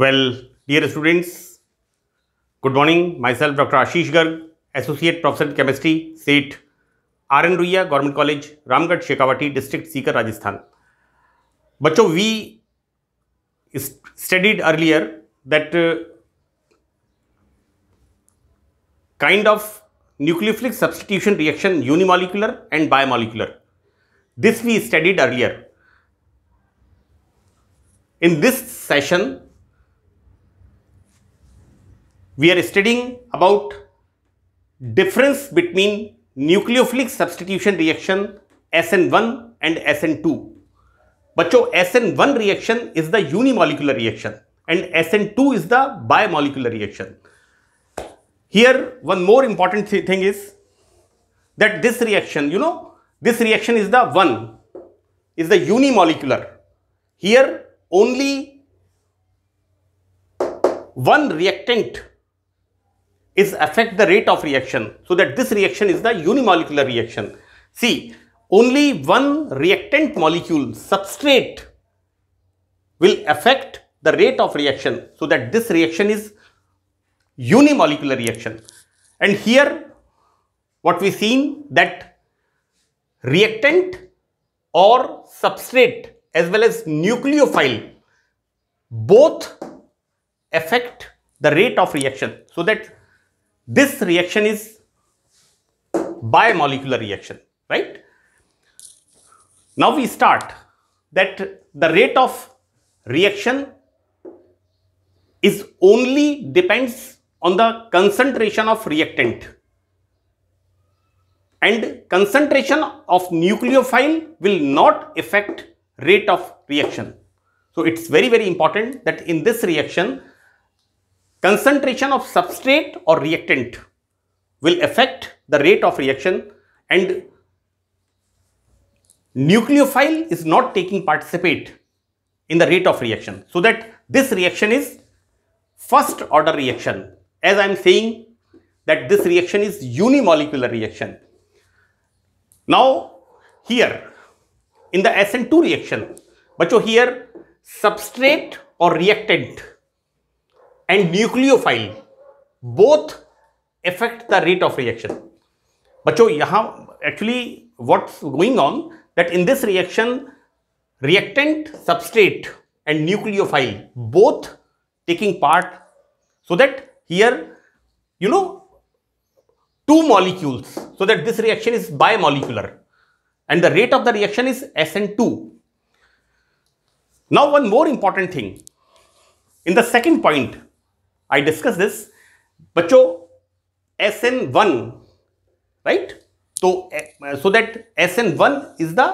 Well, dear students, good morning. Myself, Dr. Ashish Garg, Associate Professor in Chemistry, SATE, R N Ruia government college Ramgarh Shekhawati district Sikar Rajasthan बच्चों we studied earlier that kind of nucleophilic substitution reaction unimolecular and bimolecular. This we studied earlier. In this session, we are studying about difference between nucleophilic substitution reaction SN1 and SN2. बच्चों SN1 reaction is the unimolecular reaction and SN2 is the bimolecular reaction. Here one more important th thing is that this reaction, you know, this reaction is the one, is the unimolecular. Here only one reactant is affect the rate of reaction so that this reaction is the unimolecular reaction. See, only one reactant molecule substrate will affect the rate of reaction so that this reaction is unimolecular reaction. And here what we seen that reactant or substrate as well as nucleophile both affect the rate of reaction so that this reaction is bimolecular reaction, right? Now we start that the rate of reaction is only depends on the concentration of reactant and concentration of nucleophile will not affect rate of reaction. So it's very very important that in this reaction concentration of substrate or reactant will affect the rate of reaction and nucleophile is not taking participate in the rate of reaction. So that this reaction is first order reaction as I am saying that this reaction is unimolecular reaction. Now here in the SN2 reaction, but here substrate or reactant and nucleophile both affect the rate of reaction बच्चों यहाँ actually what's going on that in this reaction reactant substrate and nucleophile both taking part so that here you know two molecules so that this reaction is bimolecular and the rate of the reaction is SN2. Now one more important thing in the second point I discussed this. बच्चों S N one right तो so that S N one is the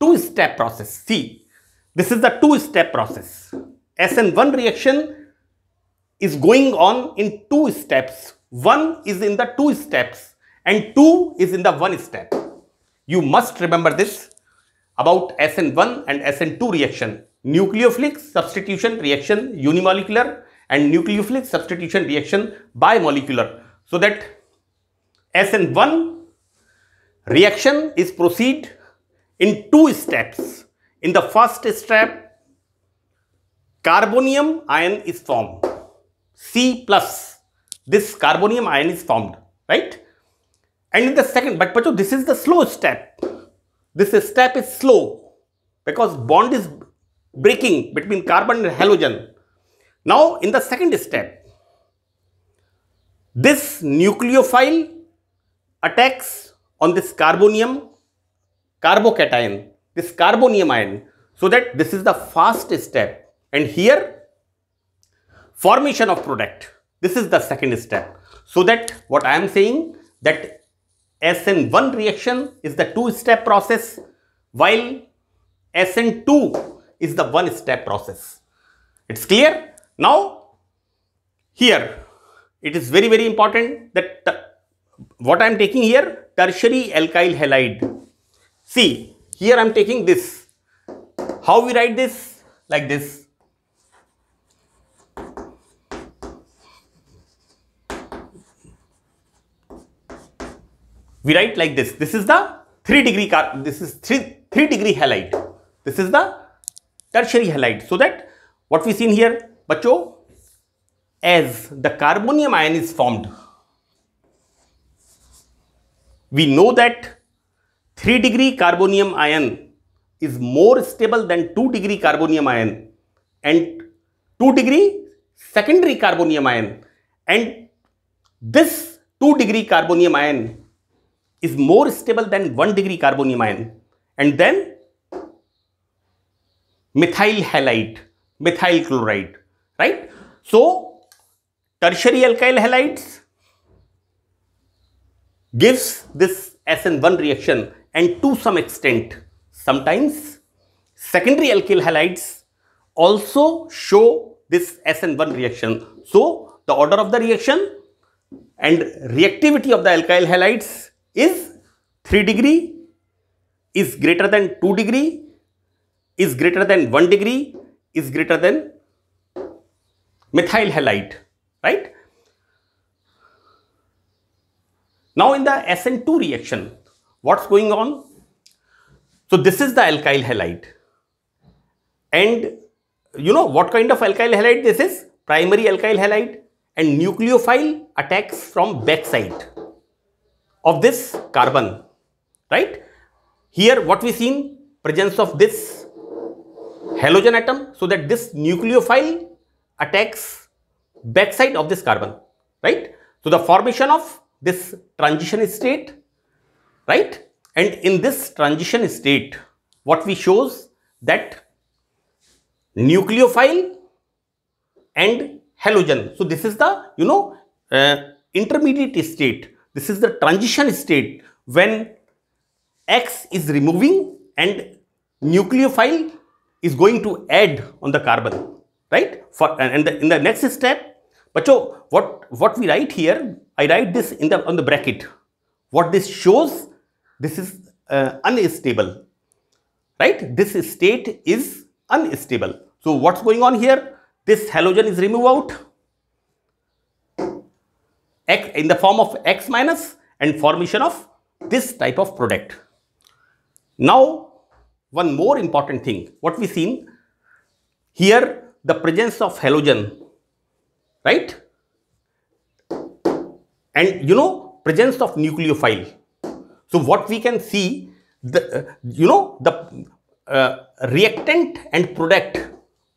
two step process see this is the two step process S N one reaction is going on in two steps. One is in the two steps and two is in the one step. You must remember this about SN1 and SN2 reaction. Nucleophilic substitution reaction unimolecular and nucleophilic substitution reaction by molecular so that SN1 reaction is proceed in two steps. In the first step, carbonium ion is formed. C plus this carbonium ion is formed, right? And in the second, but Pacho, this is the slow step. This step is slow because bond is breaking between carbon and halogen. Now, in the second step, this nucleophile attacks on this carbonium carbocation, this carbonium ion, so that this is the first step. And here, formation of product. This is the second step. So that what I am saying that SN1 reaction is the two-step process while SN2 is the one-step process. It's clear? Now, here it is very, very important that what I am taking here, tertiary alkyl halide. See, here I am taking this. How we write this? Like this. we write like this this is the 3 degree car this is 3 3 degree halide this is the tertiary halide so that what we seen here बच्चों as the carbonium ion is formed we know that 3 degree carbonium ion is more stable than 2 degree carbonium ion and 2 degree secondary carbonium ion and this 2 degree carbonium ion is more stable than 1 degree carbonium ion and then methyl halide methyl chloride right? So, tertiary alkyl halides gives this SN1 reaction and to some extent sometimes secondary alkyl halides also show this SN1 reaction. So, the order of the reaction and reactivity of the alkyl halides is 3 degree is greater than 2 degree is greater than 1 degree is greater than methyl halide, right? Now in the SN2 reaction, what's going on? So this is the alkyl halide. And you know what kind of alkyl halide this is? Primary alkyl halide and nucleophile attacks from backside of this carbon, right? Here what we seen? Presence of this halogen atom so that this nucleophile attacks backside of this carbon, right? So the formation of this transition state, right? And in this transition state, what we shows that nucleophile and halogen. So this is the, you know, uh, intermediate state. This is the transition state when X is removing and nucleophile is going to add on the carbon, right? for and, the, in the next step, but so what what we write here, I write this in the on the bracket. What this shows, this is uh, unstable, right? This state is unstable. So what's going on here? This halogen is removed out x in the form of x minus and formation of this type of product. Now, one more important thing, what we seen here the presence of halogen, right? And you know, presence of nucleophile. So what we can see, the uh, you know, the uh, reactant and product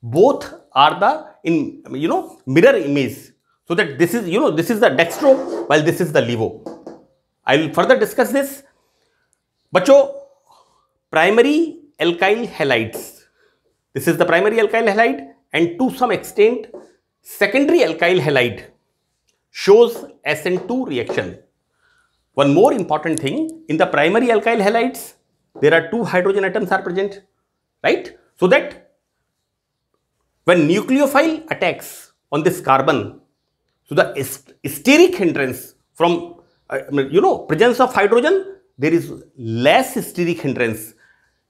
both are the in you know mirror image so that this is you know this is the dextro while this is the levo i will further discuss this bacho primary alkyl halides this is the primary alkyl halide and to some extent secondary alkyl halide shows SN2 reaction. One more important thing, in the primary alkyl halides, there are two hydrogen atoms are present, right? So that when nucleophile attacks on this carbon, so the steric hindrance from, uh, you know, presence of hydrogen, there is less steric hindrance.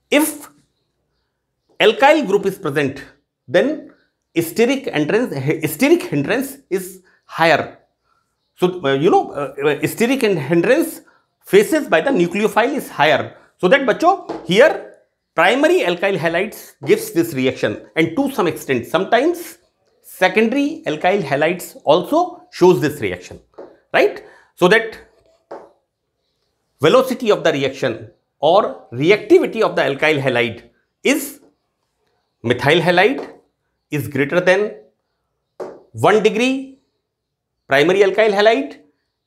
If alkyl group is present, then steric entrance steric hindrance is higher so uh, you know uh, uh steric hindrance faces by the nucleophile is higher so that bacho here primary alkyl halides gives this reaction and to some extent sometimes secondary alkyl halides also shows this reaction right so that velocity of the reaction or reactivity of the alkyl halide is methyl halide is greater than 1 degree, primary alkyl halide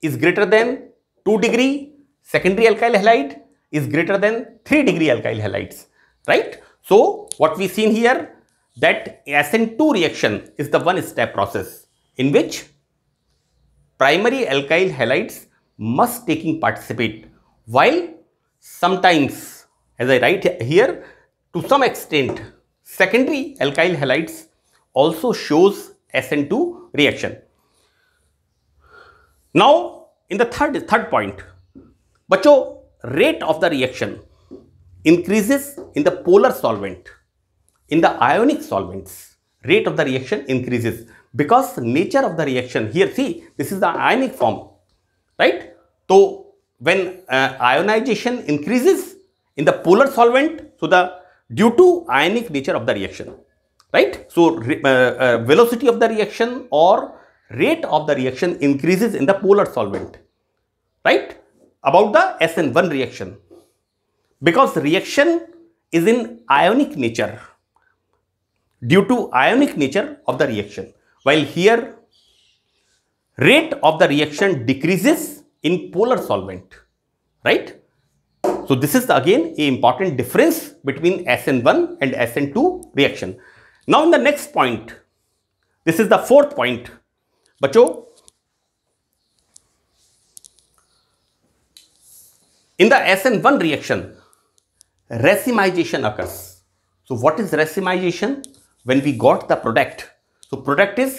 is greater than 2 degree, secondary alkyl halide is greater than 3 degree alkyl halides, right? So, what we seen here that SN2 reaction is the one step process in which primary alkyl halides must taking participate while sometimes as I write here to some extent secondary alkyl halides also shows SN2 reaction. Now, in the third, third point, bacho rate of the reaction increases in the polar solvent. In the ionic solvents, rate of the reaction increases because nature of the reaction here, see, this is the ionic form, right? So, when uh, ionization increases in the polar solvent, so the due to ionic nature of the reaction right? So, uh, uh, velocity of the reaction or rate of the reaction increases in the polar solvent, right? About the SN1 reaction, because reaction is in ionic nature due to ionic nature of the reaction, while here rate of the reaction decreases in polar solvent, right? So, this is again a important difference between SN1 and SN2 reaction now in the next point this is the fourth point bacho in the sn1 reaction racemization occurs so what is racemization when we got the product so product is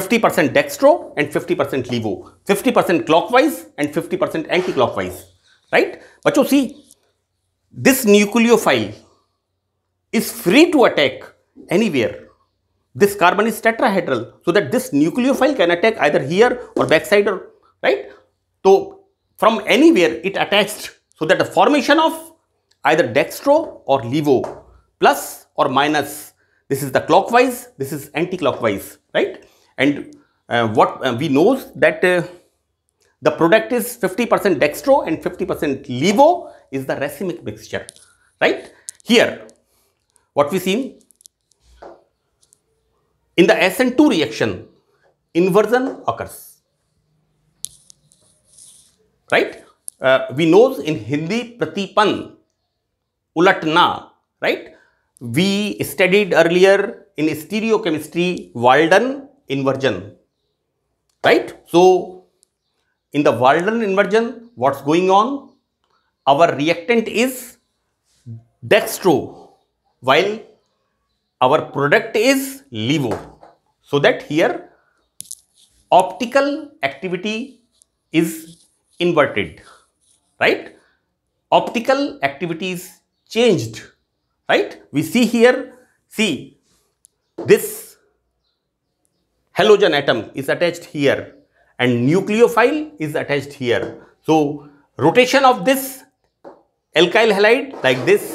50% dextro and 50% levo, 50% clockwise and 50% anti-clockwise, right? But you see, this nucleophile is free to attack anywhere. This carbon is tetrahedral so that this nucleophile can attack either here or backside or right. So from anywhere it attached so that the formation of either dextro or levo plus or minus this is the clockwise this is anti-clockwise right and uh, what uh, we know that uh, the product is 50% dextro and 50% levo is the racemic mixture right here what we see in the SN2 reaction, inversion occurs. Right? Uh, we know in Hindi pratipan, ulatna, right? We studied earlier in stereochemistry Walden inversion, right? So, in the Walden inversion, what's going on? Our reactant is dextro, while our product is levo So that here optical activity is inverted, right? Optical activity is changed, right? We see here, see this halogen atom is attached here and nucleophile is attached here. So rotation of this alkyl halide like this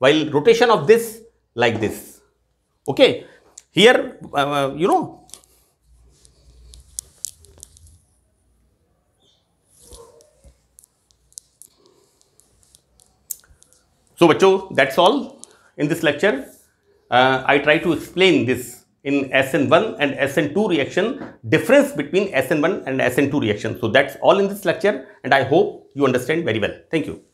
while rotation of this like this Okay, here uh, uh, you know So, bacho, that's all in this lecture. Uh, I try to explain this in SN1 and SN2 reaction, difference between SN1 and SN2 reaction. So, that's all in this lecture and I hope you understand very well. Thank you.